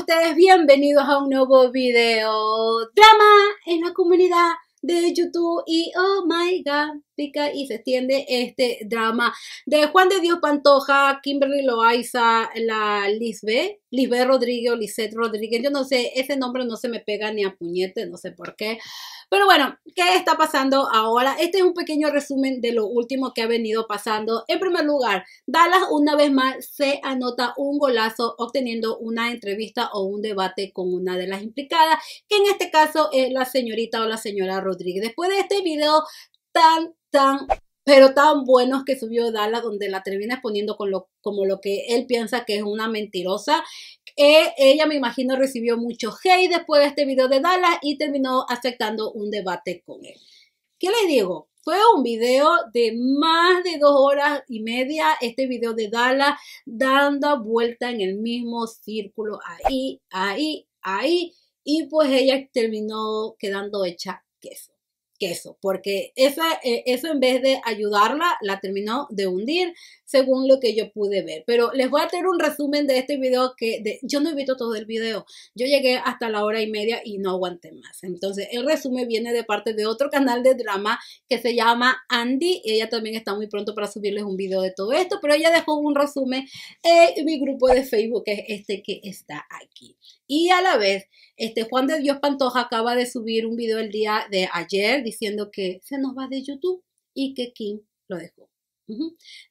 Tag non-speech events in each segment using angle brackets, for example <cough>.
ustedes bienvenidos a un nuevo video drama en la comunidad de YouTube y oh my god y se extiende este drama de Juan de Dios Pantoja, Kimberly Loaiza, la Lisbeth, Lisbeth Rodríguez, Lisette Rodríguez, yo no sé, ese nombre no se me pega ni a puñete, no sé por qué. Pero bueno, ¿qué está pasando ahora? Este es un pequeño resumen de lo último que ha venido pasando. En primer lugar, Dallas una vez más se anota un golazo obteniendo una entrevista o un debate con una de las implicadas, que en este caso es la señorita o la señora Rodríguez. Después de este video tan tan, pero tan buenos que subió Dala, donde la termina exponiendo con lo, como lo que él piensa que es una mentirosa. Que eh, ella, me imagino, recibió mucho hate después de este video de Dala y terminó aceptando un debate con él. ¿Qué le digo? Fue un video de más de dos horas y media, este video de Dala dando vuelta en el mismo círculo, ahí, ahí, ahí, y pues ella terminó quedando hecha queso queso, porque eh, eso en vez de ayudarla, la terminó de hundir según lo que yo pude ver. Pero les voy a hacer un resumen de este video que yo no he visto todo el video. Yo llegué hasta la hora y media y no aguanté más. Entonces, el resumen viene de parte de otro canal de drama que se llama Andy. Y Ella también está muy pronto para subirles un video de todo esto, pero ella dejó un resumen en mi grupo de Facebook, que es este que está aquí. Y a la vez, este Juan de Dios Pantoja acaba de subir un video el día de ayer diciendo que se nos va de YouTube y que Kim lo dejó.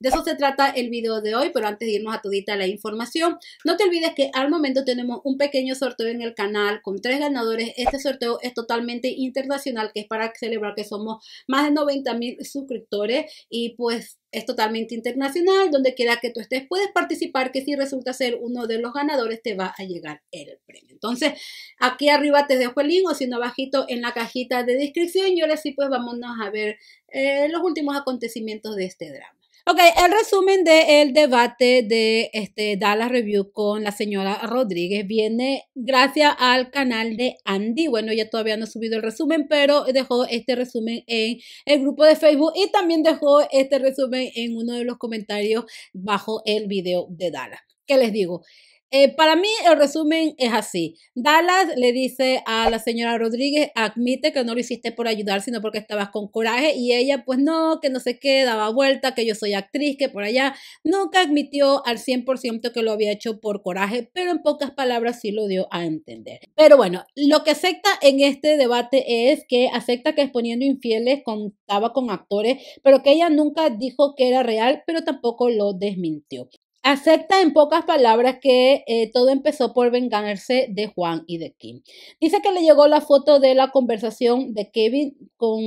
De eso se trata el video de hoy, pero antes de irnos a todita la información, no te olvides que al momento tenemos un pequeño sorteo en el canal con tres ganadores. Este sorteo es totalmente internacional, que es para celebrar que somos más de 90 mil suscriptores y pues es totalmente internacional, donde quiera que tú estés puedes participar, que si resulta ser uno de los ganadores te va a llegar el premio. Entonces, aquí arriba te dejo el link o si no, bajito en la cajita de descripción y ahora sí pues vámonos a ver eh, los últimos acontecimientos de este drama. Ok, el resumen del debate de este Dallas Review con la señora Rodríguez viene gracias al canal de Andy. Bueno, ya todavía no ha subido el resumen, pero dejó este resumen en el grupo de Facebook y también dejó este resumen en uno de los comentarios bajo el video de Dallas. ¿Qué les digo? Eh, para mí el resumen es así. Dallas le dice a la señora Rodríguez, admite que no lo hiciste por ayudar, sino porque estabas con coraje y ella pues no, que no sé qué, daba vuelta, que yo soy actriz, que por allá. Nunca admitió al 100% que lo había hecho por coraje, pero en pocas palabras sí lo dio a entender. Pero bueno, lo que acepta en este debate es que acepta que exponiendo infieles contaba con actores, pero que ella nunca dijo que era real, pero tampoco lo desmintió. Acepta en pocas palabras que eh, todo empezó por vengarse de Juan y de Kim. Dice que le llegó la foto de la conversación de Kevin con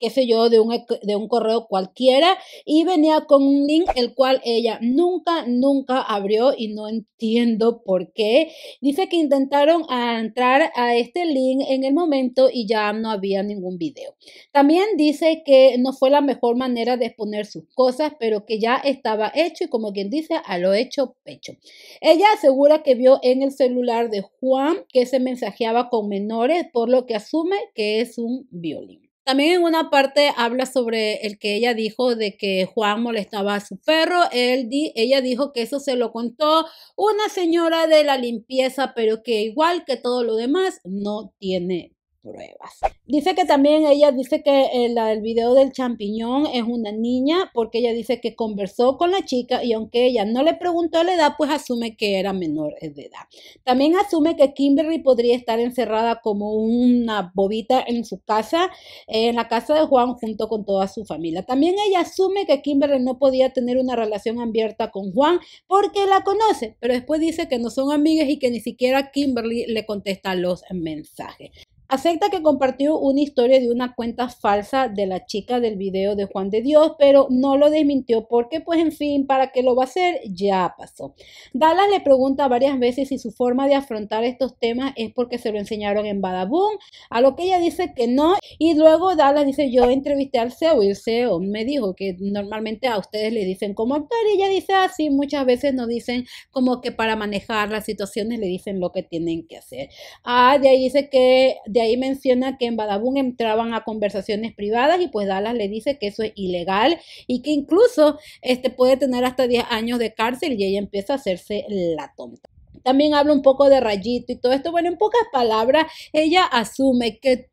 qué sé yo, de un, de un correo cualquiera y venía con un link el cual ella nunca, nunca abrió y no entiendo por qué. Dice que intentaron entrar a este link en el momento y ya no había ningún video. También dice que no fue la mejor manera de exponer sus cosas, pero que ya estaba hecho y como quien dice, a lo hecho pecho. Ella asegura que vio en el celular de Juan que se mensajeaba con menores, por lo que asume que es un violín. También en una parte habla sobre el que ella dijo de que Juan molestaba a su perro. ella dijo que eso se lo contó una señora de la limpieza, pero que igual que todo lo demás no tiene pruebas. Dice que también ella dice que eh, el, video del champiñón es una niña porque ella dice que conversó con la chica y aunque ella no le preguntó la edad, pues asume que era menor de edad. También asume que Kimberly podría estar encerrada como una bobita en su casa, eh, en la casa de Juan junto con toda su familia. También ella asume que Kimberly no podía tener una relación abierta con Juan porque la conoce, pero después dice que no son amigas y que ni siquiera Kimberly le contesta los mensajes. Acepta que compartió una historia de una cuenta falsa de la chica del video de Juan de Dios, pero no lo desmintió porque, pues en fin, ¿para qué lo va a hacer? Ya pasó. Dala le pregunta varias veces si su forma de afrontar estos temas es porque se lo enseñaron en Badaboom, a lo que ella dice que no, y luego Dala dice, yo entrevisté al CEO y el CEO me dijo que normalmente a ustedes le dicen cómo actuar y ella dice así, muchas veces nos dicen como que para manejar las situaciones le dicen lo que tienen que hacer. Ah, de ahí dice que ahí menciona que en Badabun entraban a conversaciones privadas y pues Dallas le dice que eso es ilegal y que incluso este, puede tener hasta 10 años de cárcel y ella empieza a hacerse la tonta. También habla un poco de rayito y todo esto. Bueno, en pocas palabras, ella asume que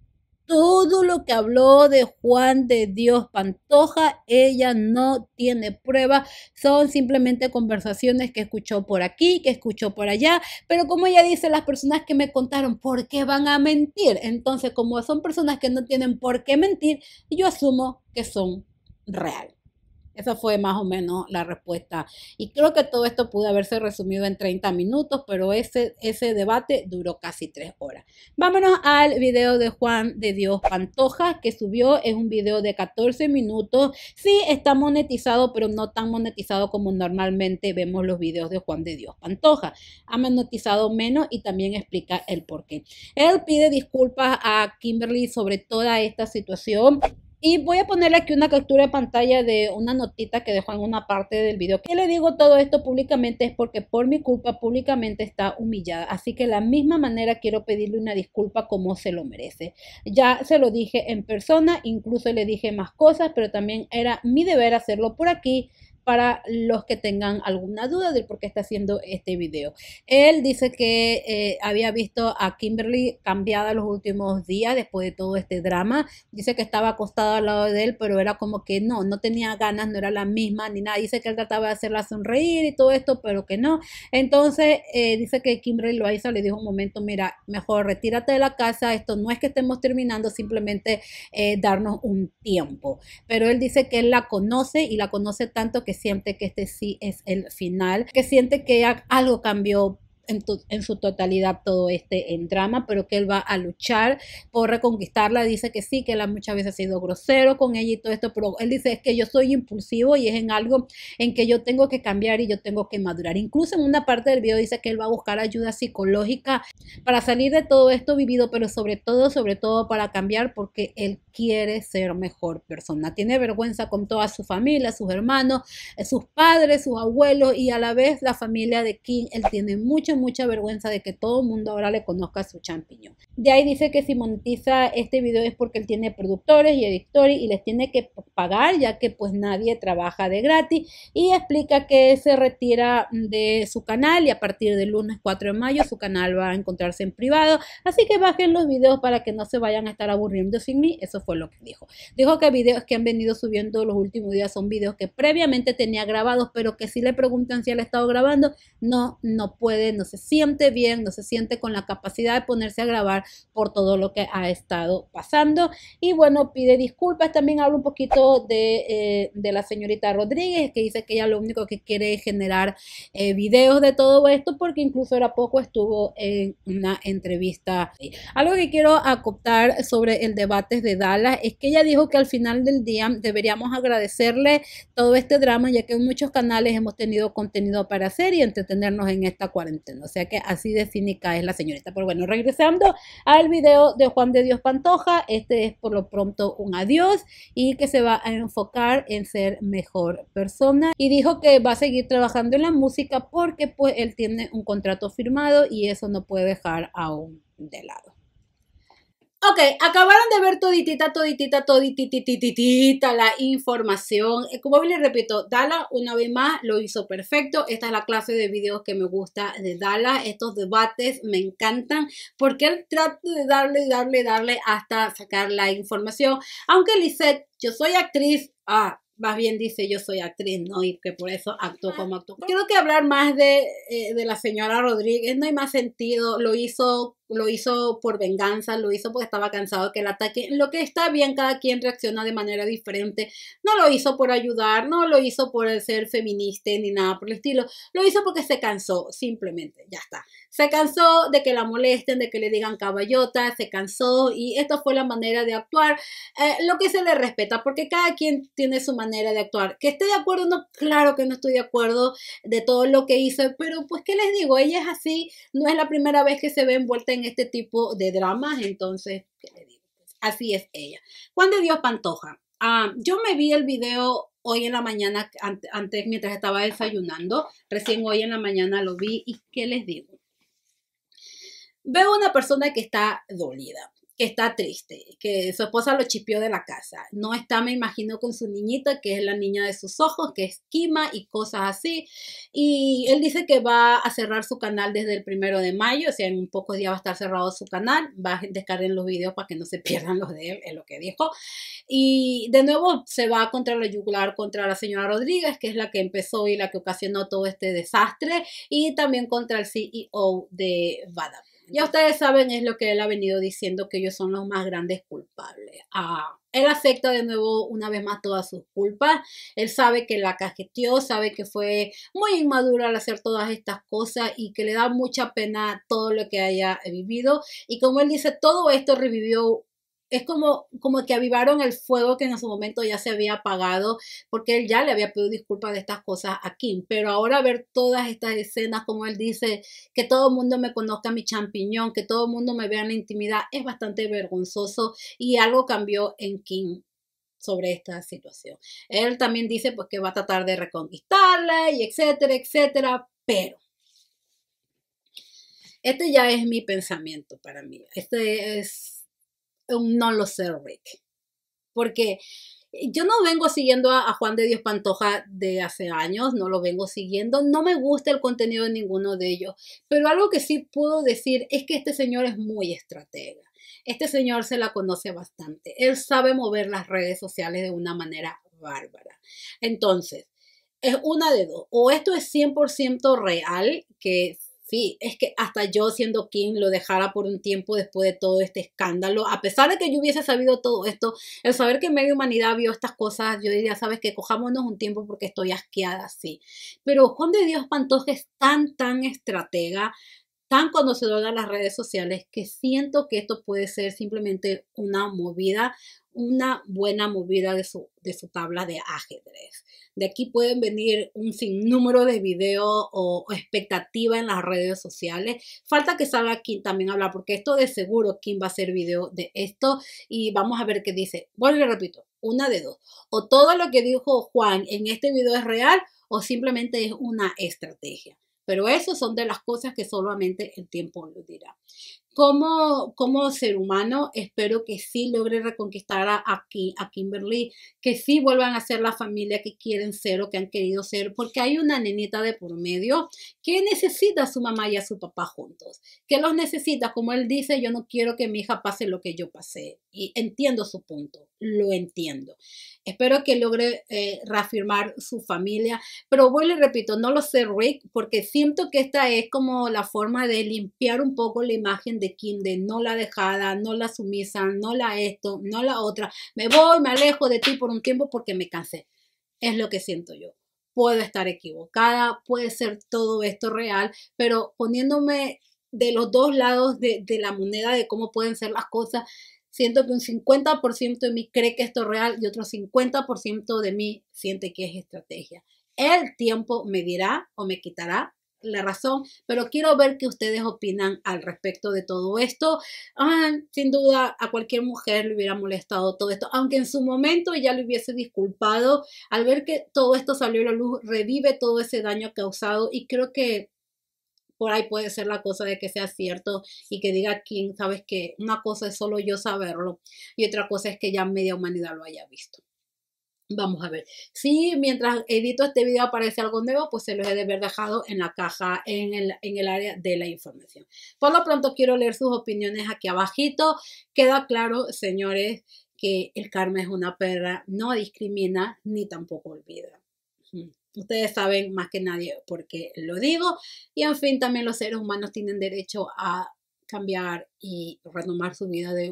todo lo que habló de Juan de Dios Pantoja, ella no tiene prueba, son simplemente conversaciones que escuchó por aquí, que escuchó por allá, pero como ella dice, las personas que me contaron, ¿por qué van a mentir? Entonces, como son personas que no tienen por qué mentir, yo asumo que son reales. Esa fue más o menos la respuesta. Y creo que todo esto pudo haberse resumido en 30 minutos, pero ese, ese debate duró casi 3 horas. Vámonos al video de Juan de Dios Pantoja que subió. Es un video de 14 minutos. Sí, está monetizado, pero no tan monetizado como normalmente vemos los videos de Juan de Dios Pantoja. Ha monetizado menos y también explica el por qué. Él pide disculpas a Kimberly sobre toda esta situación. Y voy a ponerle aquí una captura de pantalla de una notita que dejó en una parte del video. Que le digo todo esto públicamente es porque por mi culpa públicamente está humillada. Así que de la misma manera quiero pedirle una disculpa como se lo merece. Ya se lo dije en persona, incluso le dije más cosas, pero también era mi deber hacerlo por aquí para los que tengan alguna duda del por qué está haciendo este video. Él dice que eh, había visto a Kimberly cambiada los últimos días después de todo este drama. Dice que estaba acostada al lado de él, pero era como que no, no tenía ganas, no era la misma ni nada. Dice que él trataba de hacerla sonreír y todo esto, pero que no. Entonces eh, dice que Kimberly lo hizo, le dijo un momento, mira, mejor retírate de la casa, esto no es que estemos terminando, simplemente eh, darnos un tiempo. Pero él dice que él la conoce y la conoce tanto que siente que este sí es el final, que siente que algo cambió en, su totalidad todo este en drama, pero que él va a luchar por reconquistarla. Dice que sí, que él muchas veces ha sido grosero con ella y todo esto, pero él dice es que yo soy impulsivo y es en algo en que yo tengo que cambiar y yo tengo que madurar. Incluso en una parte del video dice que él va a buscar ayuda psicológica para salir de todo esto vivido, pero sobre todo, sobre todo para cambiar porque él quiere ser mejor persona. Tiene vergüenza con toda su familia, sus hermanos, eh, sus padres, sus abuelos y a la vez la familia de King. Él tiene mucho mucha vergüenza de que todo el mundo ahora le conozca su champiñón. De ahí dice que si monetiza este video es porque él tiene productores y editores y les tiene que pagar ya que pues nadie trabaja de gratis y explica que se retira de su canal y a partir del lunes 4 de mayo su canal va a encontrarse en privado, así que bajen los videos para que no se vayan a estar aburriendo sin mí, eso fue lo que dijo. Dijo que videos que han venido subiendo los últimos días son videos que previamente tenía grabados, pero que si le preguntan si él ha estado grabando, no, no puede, no se siente bien, no se siente con la capacidad de ponerse a grabar por todo lo que ha estado pasando. Y bueno, pide disculpas. También habla un poquito de, eh, de la señorita Rodríguez, que dice que ella lo único que quiere generar eh, videos de todo esto, porque incluso era poco estuvo en una entrevista. Algo que quiero acoptar sobre el debate de Dallas es que ella dijo que al final del día deberíamos agradecerle todo este drama, ya que en muchos canales hemos tenido contenido para hacer y entretenernos en esta cuarentena. O sea que así de cínica es la señorita. Pero bueno, regresando al video de Juan de Dios Pantoja, este es por lo pronto un adiós y que se va a enfocar en ser mejor persona. Y dijo que va a seguir trabajando en la música porque pues él tiene un contrato firmado y eso no puede dejar aún de lado. Ok, acabaron de ver toditita, toditita, todititititita la información. Eh, como les repito, Dala una vez más lo hizo perfecto. Esta es la clase de videos que me gusta de Dala. Estos debates me encantan porque él trata de darle, darle, darle hasta sacar la información. Aunque Lisette, yo soy actriz, ah, más bien dice yo soy actriz, ¿no? Y que por eso actúo como actúo. Creo que hablar más de, eh, de la señora Rodríguez no hay más sentido, lo hizo lo hizo por venganza, lo hizo porque estaba cansado que el ataque, lo que está bien, cada quien reacciona de manera diferente, no lo hizo por ayudar, no lo hizo por ser feminista ni nada por el estilo, lo hizo porque se cansó, simplemente, ya está. Se cansó de que la molesten, de que le digan caballota, se cansó y esta fue la manera de actuar, eh, lo que se le respeta, porque cada quien tiene su manera de actuar. Que esté de acuerdo, no, claro que no estoy de acuerdo de todo lo que hizo, pero pues, que les digo? Ella es así, no es la primera vez que se ve envuelta este tipo de dramas, entonces, Así es ella. Juan de Dios Pantoja. Ah, yo me vi el video hoy en la mañana, antes mientras estaba desayunando, recién hoy en la mañana lo vi y ¿qué les digo? Veo una persona que está dolida que está triste, que su esposa lo chipió de la casa. No está, me imagino, con su niñita, que es la niña de sus ojos, que es Kima y cosas así. Y él dice que va a cerrar su canal desde el primero de mayo, o sea, en pocos días va a estar cerrado su canal. Va a descargar los videos para que no se <laughs> pierdan los de él, es lo que dijo. Y de nuevo se va contra la yugular, contra la señora Rodríguez, que es la que empezó y la que ocasionó todo este desastre, y también contra el CEO de Badab. Ya ustedes saben, es lo que él ha venido diciendo, que ellos son los más grandes culpables. Ah, él acepta de nuevo una vez más todas sus culpas. Él sabe que la cajeteó, sabe que fue muy inmadura al hacer todas estas cosas y que le da mucha pena todo lo que haya vivido. Y como él dice, todo esto revivió es como, como que avivaron el fuego que en su momento ya se había apagado, porque él ya le había pedido disculpas de estas cosas a Kim. Pero ahora ver todas estas escenas, como él dice, que todo el mundo me conozca mi champiñón, que todo el mundo me vea en la intimidad, es bastante vergonzoso y algo cambió en Kim sobre esta situación. Él también dice pues que va a tratar de reconquistarla y etcétera, etcétera, pero este ya es mi pensamiento para mí. Este es no lo sé, Rick. Porque eh, yo no vengo siguiendo a, Juan de Dios Pantoja de hace años, no lo vengo siguiendo, no me gusta el contenido de ninguno de ellos, pero algo que sí puedo decir es que este señor es muy estratega. Este señor se la conoce bastante. Él sabe mover las redes sociales de una manera bárbara. Entonces, es una de dos. O esto es 100% real, que Sí, es que hasta yo siendo Kim lo dejara por un tiempo después de todo este escándalo. A pesar de que yo hubiese sabido todo esto, el saber que media humanidad vio estas cosas, yo diría, sabes que cojámonos un tiempo porque estoy asqueada así. Pero Juan de Dios Pantoja es tan, tan estratega, tan conocedor de las redes sociales que siento que esto puede ser simplemente una movida, una buena movida de su, de su tabla de ajedrez. De aquí pueden venir un sinnúmero de videos o, expectativa en las redes sociales. Falta que salga quien también a hablar, porque esto de seguro quién va a hacer video de esto y vamos a ver qué dice. Bueno, le repito, una de dos. O todo lo que dijo Juan en este video es real o simplemente es una estrategia. Pero eso son de las cosas que solamente el tiempo lo dirá como, como ser humano, espero que sí logre reconquistar a, aquí, a Kimberly, que sí vuelvan a ser la familia que quieren ser o que han querido ser, porque hay una nenita de por medio que necesita a su mamá y a su papá juntos, que los necesita, como él dice, yo no quiero que mi hija pase lo que yo pasé. Y entiendo su punto, lo entiendo. Espero que logre eh, reafirmar su familia, pero vuelvo y repito, no lo sé, Rick, porque siento que esta es como la forma de limpiar un poco la imagen de Kim, no la dejada, no la sumisa, no la esto, no la otra. Me voy, me alejo de ti por un tiempo porque me cansé. Es lo que siento yo. Puedo estar equivocada, puede ser todo esto real, pero poniéndome de los dos lados de, de la moneda de cómo pueden ser las cosas, siento que un 50% de mí cree que esto es real y otro 50% de mí siente que es estrategia. El tiempo me dirá o me quitará la razón, pero quiero ver qué ustedes opinan al respecto de todo esto. Ah, sin duda a cualquier mujer le hubiera molestado todo esto, aunque en su momento ya le hubiese disculpado, al ver que todo esto salió a la luz, revive todo ese daño causado y creo que por ahí puede ser la cosa de que sea cierto y que diga quién, sabes que una cosa es solo yo saberlo y otra cosa es que ya media humanidad lo haya visto. Vamos a ver. Si mientras edito este video aparece algo nuevo, pues se los he de haber dejado en la caja, en el, área de la información. Por lo pronto quiero leer sus opiniones aquí abajito. Queda claro, señores, que el karma es una perra, no discrimina ni tampoco olvida. Ustedes saben más que nadie por qué lo digo. Y en fin, también los seres humanos tienen derecho a cambiar y renomar su vida de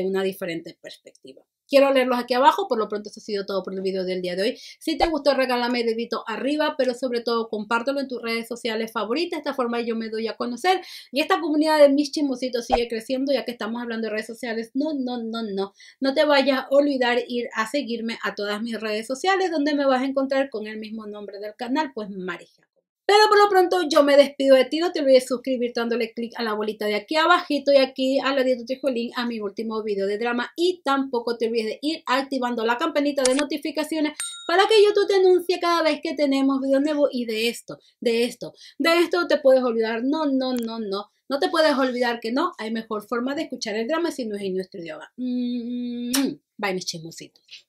una diferente perspectiva quiero leerlos aquí abajo. Por lo pronto, eso ha sido todo por el video del día de hoy. Si te gustó, regálame dedito arriba, pero sobre todo compártelo en tus redes sociales favoritas. De esta forma yo me doy a conocer y esta comunidad de mis chismositos sigue creciendo, ya que estamos hablando de redes sociales. No, no, no, no. No te vayas a olvidar ir a seguirme a todas mis redes sociales, donde me vas a encontrar con el mismo nombre del canal, pues Marija. Pero por lo pronto yo me despido de ti, no te olvides suscribir dándole clic a la bolita de aquí abajito y aquí a la de tu a mi último video de drama y tampoco te olvides de ir activando la campanita de notificaciones para que YouTube te anuncie cada vez que tenemos video nuevo y de esto, de esto, de esto te puedes olvidar, no, no, no, no. No te puedes olvidar que no, hay mejor forma de escuchar el drama si no es en nuestro idioma. Mm, mm, mm. Bye, mis chismositos.